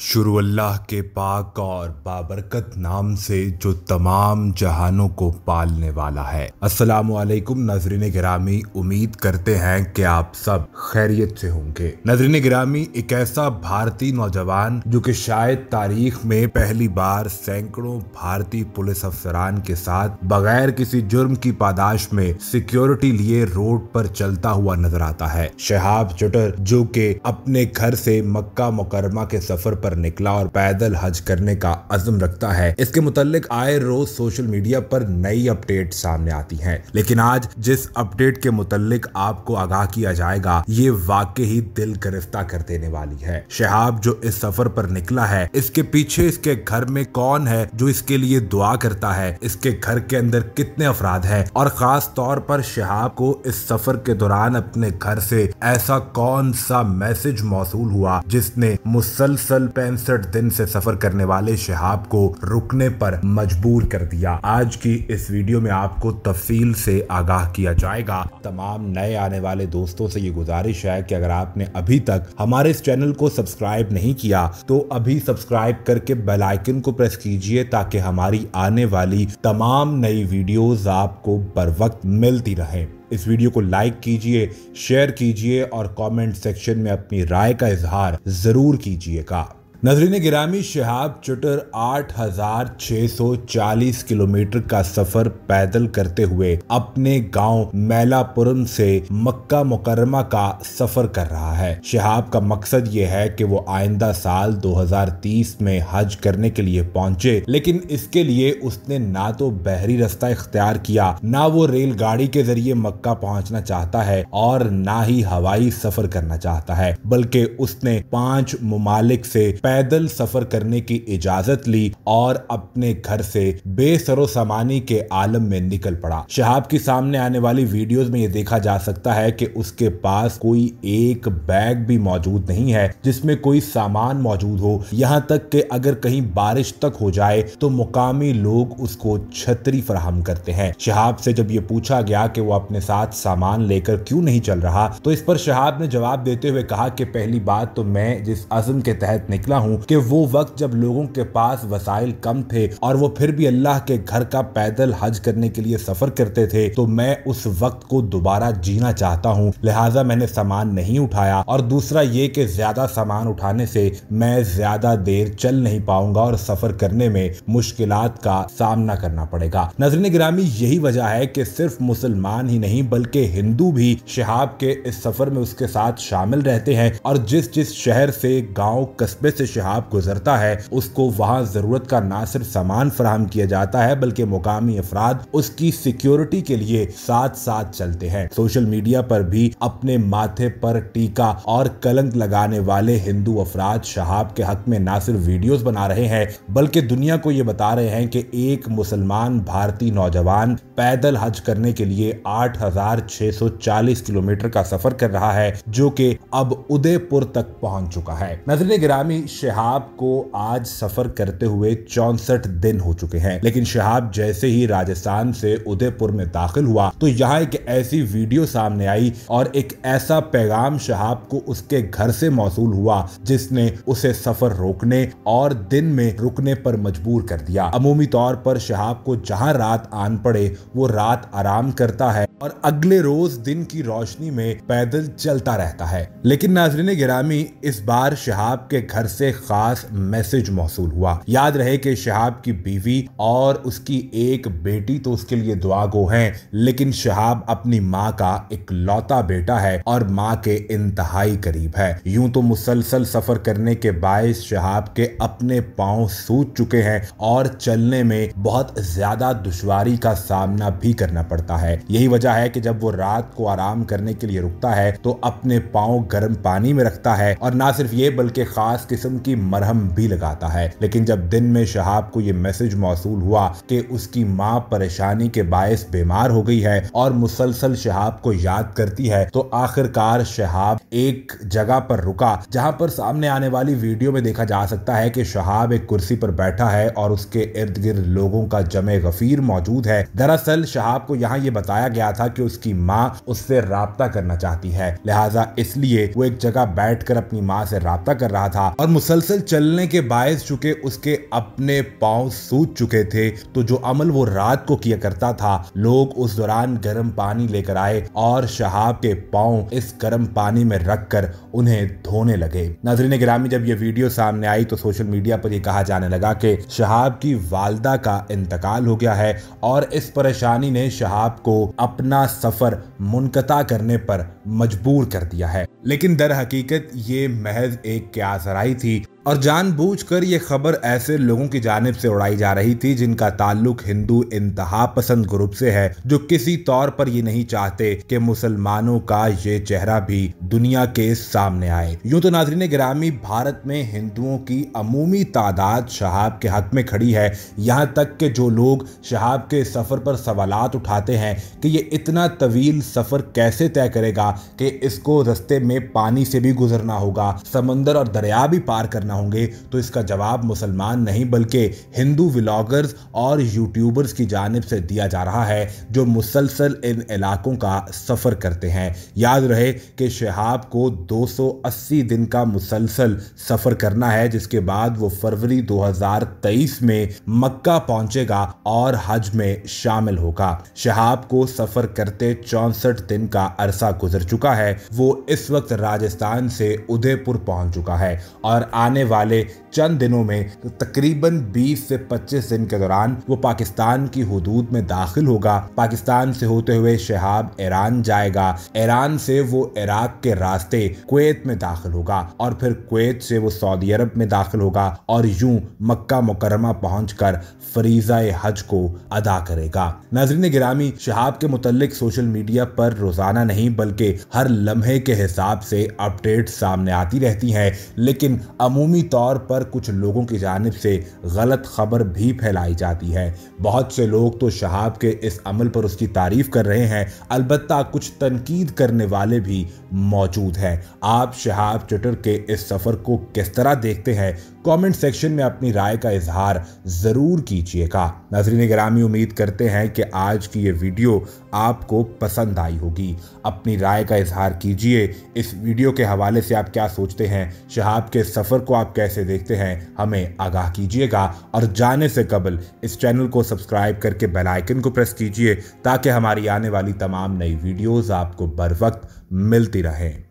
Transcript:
शुरू अल्लाह के पाक और बाबरकत नाम से जो तमाम जहानों को पालने वाला है अस्सलाम वालेकुम नाजरीन गिरामी उम्मीद करते हैं कि आप सब खैरियत से होंगे नाजरीन गिरामी एक ऐसा भारतीय नौजवान जो कि शायद तारीख में पहली बार सैकड़ों भारतीय पुलिस अफसरान के साथ बगैर किसी जुर्म की पादाश में सिक्योरिटी लिए रोड पर चलता हुआ नजर आता है शहाब चटर जो के अपने घर से मक्का मुकरमा के सफर पर पर निकला और पैदल हज करने का अजम रखता है इसके मुतल आए रोज सोशल मीडिया पर नई अपडेट सामने आती है लेकिन आज जिस अपडेट के मुतल आपको आगाह किया जाएगा ये वाक्य ही दिल गिरफ्तार कर देने वाली है शहाब जो इस सफर पर निकला है इसके पीछे इसके घर में कौन है जो इसके लिए दुआ करता है इसके घर के अंदर कितने अफराद है और खास तौर पर शहाब को इस सफर के दौरान अपने घर से ऐसा कौन सा मैसेज मौसू हुआ जिसने मुसलसल पैंसठ दिन से सफर करने वाले शहाब को रुकने पर मजबूर कर दिया आज की इस वीडियो में आपको तफसील से आगाह किया जाएगा तमाम नए आने वाले दोस्तों से ये गुजारिश है कि अगर आपने अभी तक हमारे इस चैनल को सब्सक्राइब नहीं किया तो अभी सब्सक्राइब करके बेलाइकन को प्रेस कीजिए ताकि हमारी आने वाली तमाम नई वीडियोज आपको बर वक्त मिलती रहे इस वीडियो को लाइक कीजिए शेयर कीजिए और कमेंट सेक्शन में अपनी राय का इजहार ज़रूर कीजिएगा नजरीन गिरामी शहाब चुटर 8,640 किलोमीटर का सफर पैदल करते हुए अपने गांव मैलापुरम से मक्का मुकरमा का सफर कर रहा है शहाब का मकसद ये है कि वो आइंदा साल 2030 में हज करने के लिए पहुंचे लेकिन इसके लिए उसने ना तो बहरी रास्ता इख्तियार किया ना वो रेलगाड़ी के जरिए मक्का पहुंचना चाहता है और ना ही हवाई सफर करना चाहता है बल्कि उसने पांच ममालिक से पैदल सफर करने की इजाजत ली और अपने घर से बेसरो सामानी के आलम में निकल पड़ा शहाब की सामने आने वाली वीडियोस में ये देखा जा सकता है कि उसके पास कोई एक बैग भी मौजूद नहीं है जिसमें कोई सामान मौजूद हो यहाँ तक कि अगर कहीं बारिश तक हो जाए तो मुकामी लोग उसको छतरी फराहम करते हैं शहाब से जब ये पूछा गया कि वो अपने साथ सामान लेकर क्यों नहीं चल रहा तो इस पर शहाब ने जवाब देते हुए कहा कि पहली बात तो मैं जिस अजम के तहत निकला करता हूँ कि वो वक्त जब लोगों के पास वसाइल कम थे और वो फिर भी अल्लाह के घर का पैदल हज करने के लिए सफर करते थे तो मैं उस वक्त को दोबारा जीना चाहता हूँ लिहाजा मैंने सामान नहीं उठाया और दूसरा ये कि ज्यादा सामान उठाने से मैं ज्यादा देर चल नहीं पाऊंगा और सफर करने में मुश्किल का सामना करना पड़ेगा नजर ग्रामी यही वजह है कि सिर्फ मुसलमान ही नहीं बल्कि हिंदू भी शहाब के इस सफर में उसके साथ शामिल रहते हैं और जिस जिस शहर से गांव कस्बे से शहाब गुजरता है उसको वहाँ जरूरत का न सिर्फ सामान फराहम किया जाता है बल्कि मुकामी अफराद उसकी सिक्योरिटी के लिए साथ साथ चलते हैं सोशल मीडिया पर भी अपने माथे पर टीका और कलंक लगाने वाले हिंदू अफराद शहाब के हक में न सिर्फ वीडियोस बना रहे हैं बल्कि दुनिया को ये बता रहे हैं कि एक मुसलमान भारतीय नौजवान पैदल हज करने के लिए 8,640 किलोमीटर का सफर कर रहा है जो कि अब उदयपुर तक पहुंच चुका है नजर गिरामी शहाब को आज सफर करते हुए चौसठ दिन हो चुके हैं लेकिन शहाब जैसे ही राजस्थान से उदयपुर में दाखिल हुआ तो यहाँ एक ऐसी वीडियो सामने आई और एक ऐसा पैगाम शहाब को उसके घर से मौसू हुआ जिसने उसे सफर रोकने और दिन में रुकने पर मजबूर कर दिया अमूमी तौर पर शहाब को जहाँ रात आन पड़े वो रात आराम करता है और अगले रोज दिन की रोशनी में पैदल चलता रहता है लेकिन नाजरीन गिरामी इस बार शहाब के घर से से खास मैसेज मौसू हुआ याद रहे कि शहाब की बीवी और उसकी एक बेटी तो उसके लिए दुआगो हैं लेकिन शहाब अपनी माँ का एक लौता बेटा है और माँ के इंतहाई करीब है यूं तो मुसलसल सफर करने के बायस शहाब के अपने पांव सूज चुके हैं और चलने में बहुत ज्यादा दुश्वारी का सामना भी करना पड़ता है यही वजह है कि जब वो रात को आराम करने के लिए रुकता है तो अपने पांव गर्म पानी में रखता है और ना सिर्फ ये बल्कि खास किस्म उनकी मरहम भी लगाता है लेकिन जब दिन में शहाब को ये मैसेज मौसू हुआ कि उसकी माँ परेशानी के बायस बीमार हो गई है और मुसलसल शहाब को याद करती है तो आखिरकार शहाब एक जगह पर रुका जहां पर सामने आने वाली वीडियो में देखा जा सकता है कि शहाब एक कुर्सी पर बैठा है और उसके इर्द गिर्द लोगों का जमे गफीर मौजूद है दरअसल शहाब को यहाँ ये बताया गया था कि उसकी माँ उससे रहा करना चाहती है लिहाजा इसलिए वो एक जगह बैठ कर अपनी माँ से रहा कर रहा था और मुसलसल चलने के बायस चुके उसके अपने पांव सूज चुके थे तो जो अमल वो रात को किया करता था लोग उस दौरान गर्म पानी लेकर आए और शहाब के पांव इस गर्म पानी में रख कर उन्हें धोने लगे नजरीन गिरामी जब ये वीडियो सामने आई तो सोशल मीडिया पर यह कहा जाने लगा कि शहाब की वालदा का इंतकाल हो गया है और इस परेशानी ने शहाब को अपना सफर मुनकता करने पर मजबूर कर दिया है लेकिन दर हकीकत ये महज एक सराई थी और जानबूझकर ये खबर ऐसे लोगों की जानब से उड़ाई जा रही थी जिनका ताल्लुक हिंदू इंतहा पसंद ग्रुप से है जो किसी तौर पर ये नहीं चाहते कि मुसलमानों का ये चेहरा भी दुनिया के सामने आए यूं तो नाजरीन ग्रामी भारत में हिंदुओं की अमूमी तादाद शहाब के हक में खड़ी है यहाँ तक के जो लोग शहाब के सफर पर सवाल उठाते हैं कि ये इतना तवील सफर कैसे तय करेगा कि इसको रस्ते में पानी से भी गुजरना होगा समंदर और दरिया भी पार करना कहना होंगे तो इसका जवाब मुसलमान नहीं बल्कि हिंदू व्लॉगर्स और यूट्यूबर्स की जानब से दिया जा रहा है जो मुसलसल इन इलाकों का सफ़र करते हैं याद रहे कि शहाब को 280 दिन का मुसलसल सफ़र करना है जिसके बाद वो फरवरी 2023 में मक्का पहुंचेगा और हज में शामिल होगा शहाब को सफ़र करते चौंसठ दिन का अरसा गुजर चुका है वो इस वक्त राजस्थान से उदयपुर पहुंच चुका है और आने आने वाले चंद दिनों में तो तकरीबन 20 से 25 दिन के दौरान वो पाकिस्तान की हदूद में दाखिल होगा पाकिस्तान से होते हुए शहाब ईरान जाएगा ईरान से वो इराक के रास्ते कुवैत में दाखिल होगा और फिर कुवैत से वो सऊदी अरब में दाखिल होगा और यूं मक्का मुकरमा पहुँच कर फरीजा हज को अदा करेगा नाजरीन गिरामी शहाब के मुतलिक सोशल मीडिया पर रोजाना नहीं बल्कि हर लम्हे के हिसाब से अपडेट सामने आती रहती हैं लेकिन अमूम अमूमी तौर पर कुछ लोगों की जानब से गलत खबर भी फैलाई जाती है बहुत से लोग तो शहाब के इस अमल पर उसकी तारीफ कर रहे हैं अलबत् कुछ तनकीद करने वाले भी मौजूद हैं आप शहाब ट्विटर के इस सफ़र को किस तरह देखते हैं कमेंट सेक्शन में अपनी राय का इजहार ज़रूर कीजिएगा नाजरीन ग्रामी उम्मीद करते हैं कि आज की ये वीडियो आपको पसंद आई होगी अपनी राय का इजहार कीजिए इस वीडियो के हवाले से आप क्या सोचते हैं शहाब के सफ़र को आप कैसे देखते हैं हमें आगाह कीजिएगा और जाने से कबल इस चैनल को सब्सक्राइब करके बेल आइकन को प्रेस कीजिए ताकि हमारी आने वाली तमाम नई वीडियोस आपको बर वक्त मिलती रहें